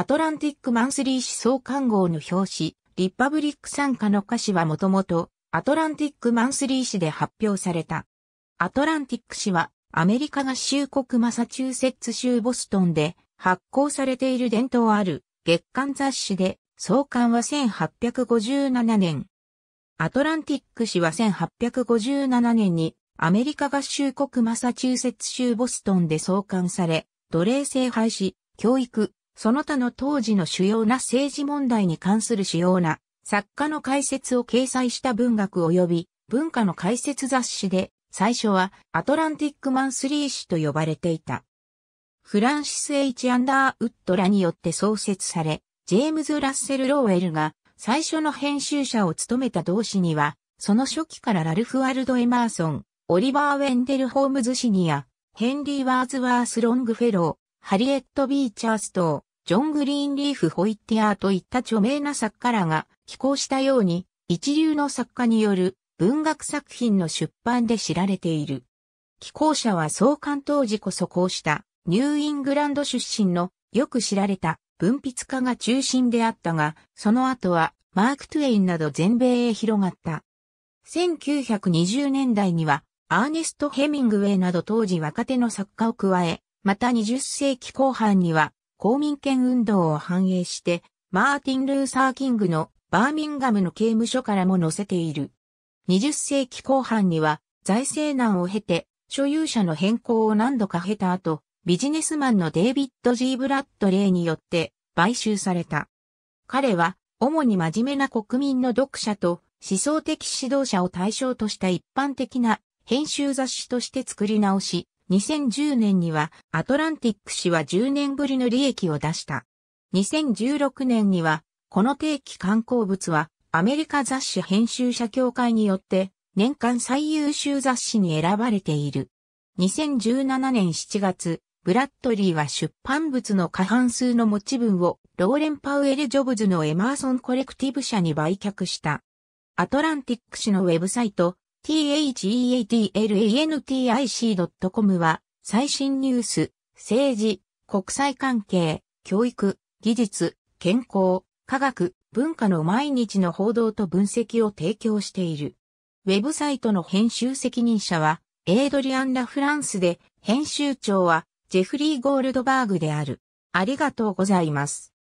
アトランティックマンスリー思想刊号の表紙、リッパブリック参加の歌詞はもともと、アトランティックマンスリー誌で発表された。アトランティック誌は、アメリカ合衆国マサチューセッツ州ボストンで発行されている伝統ある月刊雑誌で、創刊は1857年。アトランティック誌は1857年にアメリカ合衆国マサチューセッツ州ボストンで創刊され、奴隷制廃止、教育、その他の当時の主要な政治問題に関する主要な作家の解説を掲載した文学及び文化の解説雑誌で、最初はアトランティックマンスリー誌と呼ばれていた。フランシス・ H・ アンダーウッドらによって創設され、ジェームズ・ラッセル・ローウルが最初の編集者を務めた同誌には、その初期からラルフ・アルド・エマーソン、オリバー・ウェンデル・ホームズ・シニア、ヘンリー・ワーズワース・ロングフェロー、ハリエット・ビーチャーストジョン・グリーンリーフ・ホイッティアーといった著名な作家らが寄稿したように、一流の作家による文学作品の出版で知られている。寄稿者は創刊当時こそこうしたニューイングランド出身のよく知られた文筆家が中心であったが、その後はマーク・トゥエインなど全米へ広がった。1920年代にはアーネスト・ヘミングウェイなど当時若手の作家を加え、また20世紀後半には公民権運動を反映して、マーティン・ルーサー・キングのバーミンガムの刑務所からも載せている。20世紀後半には財政難を経て所有者の変更を何度か経た後、ビジネスマンのデイビッド・ジー・ブラッドレイによって買収された。彼は主に真面目な国民の読者と思想的指導者を対象とした一般的な編集雑誌として作り直し、2010年にはアトランティック氏は10年ぶりの利益を出した。2016年には、この定期観光物はアメリカ雑誌編集者協会によって年間最優秀雑誌に選ばれている。2017年7月、ブラッドリーは出版物の過半数の持ち分をローレン・パウエル・ジョブズのエマーソン・コレクティブ社に売却した。アトランティック氏のウェブサイト theatlantic.com は最新ニュース、政治、国際関係、教育、技術、健康、科学、文化の毎日の報道と分析を提供している。ウェブサイトの編集責任者は、エイドリアン・ラ・フランスで、編集長は、ジェフリー・ゴールドバーグである。ありがとうございます。